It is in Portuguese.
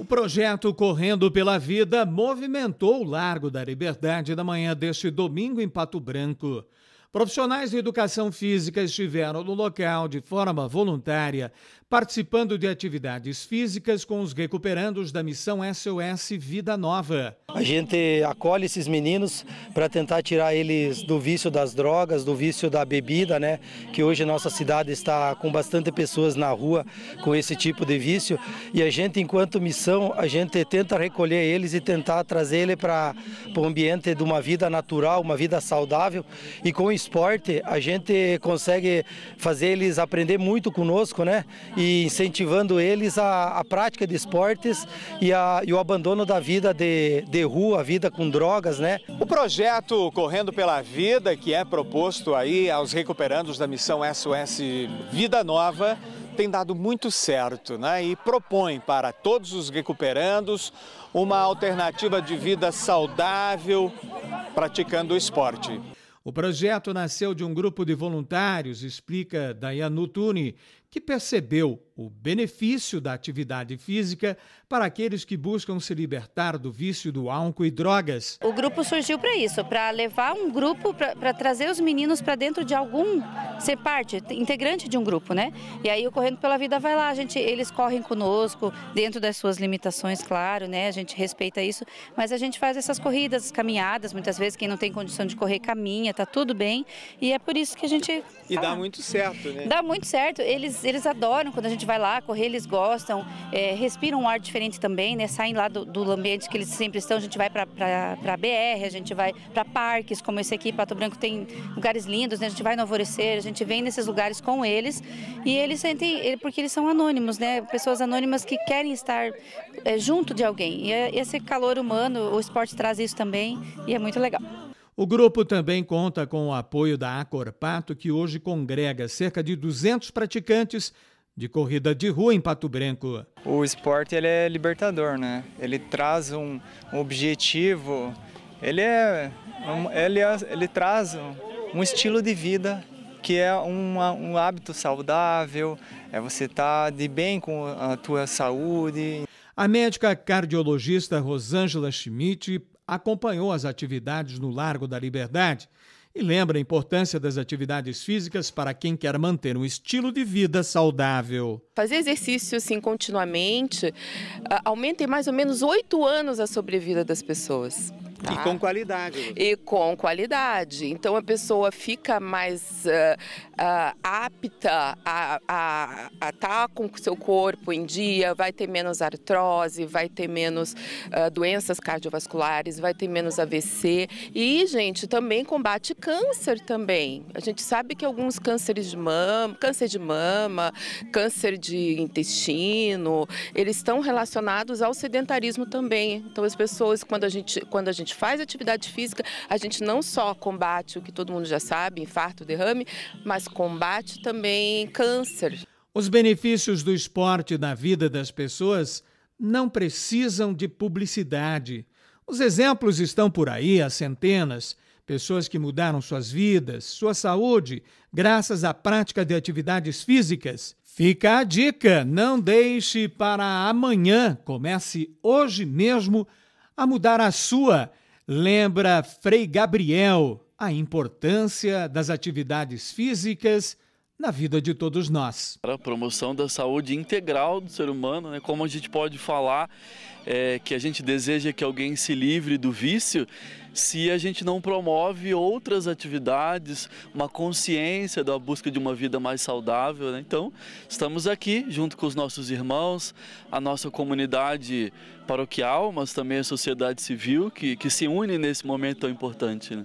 O projeto Correndo pela Vida movimentou o Largo da Liberdade da manhã deste domingo em Pato Branco. Profissionais de educação física estiveram no local de forma voluntária, participando de atividades físicas com os recuperandos da missão SOS Vida Nova. A gente acolhe esses meninos para tentar tirar eles do vício das drogas, do vício da bebida, né? Que hoje nossa cidade está com bastante pessoas na rua com esse tipo de vício. E a gente, enquanto missão, a gente tenta recolher eles e tentar trazer ele para o ambiente de uma vida natural, uma vida saudável e com isso esporte, a gente consegue fazer eles aprender muito conosco, né? E incentivando eles a, a prática de esportes e, a, e o abandono da vida de, de rua, a vida com drogas, né? O projeto Correndo pela Vida, que é proposto aí aos recuperandos da missão SOS Vida Nova, tem dado muito certo né? e propõe para todos os recuperandos uma alternativa de vida saudável praticando o esporte. O projeto nasceu de um grupo de voluntários, explica Dayan Nutune que percebeu o benefício da atividade física para aqueles que buscam se libertar do vício do álcool e drogas. O grupo surgiu para isso, para levar um grupo, para trazer os meninos para dentro de algum, ser parte, integrante de um grupo, né? E aí o Correndo pela Vida vai lá, a gente, eles correm conosco, dentro das suas limitações, claro, né? A gente respeita isso, mas a gente faz essas corridas, caminhadas, muitas vezes quem não tem condição de correr caminha, tá tudo bem, e é por isso que a gente... E dá muito certo, né? Dá muito certo, eles eles, adoram quando a gente vai lá correr, eles gostam, é, respiram um ar diferente também, né? Saem lá do, do ambiente que eles sempre estão. A gente vai para a BR, a gente vai para parques como esse aqui, Pato Branco tem lugares lindos, né? A gente vai no Alvorecer, a gente vem nesses lugares com eles e eles sentem, é, porque eles são anônimos, né? Pessoas anônimas que querem estar é, junto de alguém. E é, esse calor humano, o esporte traz isso também e é muito legal. O grupo também conta com o apoio da Acorpato, que hoje congrega cerca de 200 praticantes de corrida de rua em Pato Branco. O esporte ele é libertador, né? Ele traz um objetivo, ele, é, ele, é, ele traz um estilo de vida que é um, um hábito saudável, é você estar tá de bem com a tua saúde. A médica cardiologista Rosângela Schmidt acompanhou as atividades no Largo da Liberdade e lembra a importância das atividades físicas para quem quer manter um estilo de vida saudável. Fazer exercício assim continuamente ah, aumenta em mais ou menos oito anos a sobrevida das pessoas. Tá? E com qualidade. E com qualidade. Então a pessoa fica mais uh, uh, apta a, a, a estar tá com o seu corpo em dia, vai ter menos artrose, vai ter menos uh, doenças cardiovasculares, vai ter menos AVC. E, gente, também combate câncer também. A gente sabe que alguns cânceres de mama, câncer de mama, câncer de intestino, eles estão relacionados ao sedentarismo também. Então as pessoas, quando a gente, quando a gente gente faz atividade física, a gente não só combate o que todo mundo já sabe, infarto, derrame, mas combate também câncer. Os benefícios do esporte na vida das pessoas não precisam de publicidade. Os exemplos estão por aí, há centenas. Pessoas que mudaram suas vidas, sua saúde, graças à prática de atividades físicas. Fica a dica: não deixe para amanhã. Comece hoje mesmo a mudar a sua lembra Frei Gabriel a importância das atividades físicas na vida de todos nós. Para a promoção da saúde integral do ser humano, né? como a gente pode falar é, que a gente deseja que alguém se livre do vício, se a gente não promove outras atividades, uma consciência da busca de uma vida mais saudável. Né? Então, estamos aqui junto com os nossos irmãos, a nossa comunidade paroquial, mas também a sociedade civil que, que se une nesse momento tão importante. Né?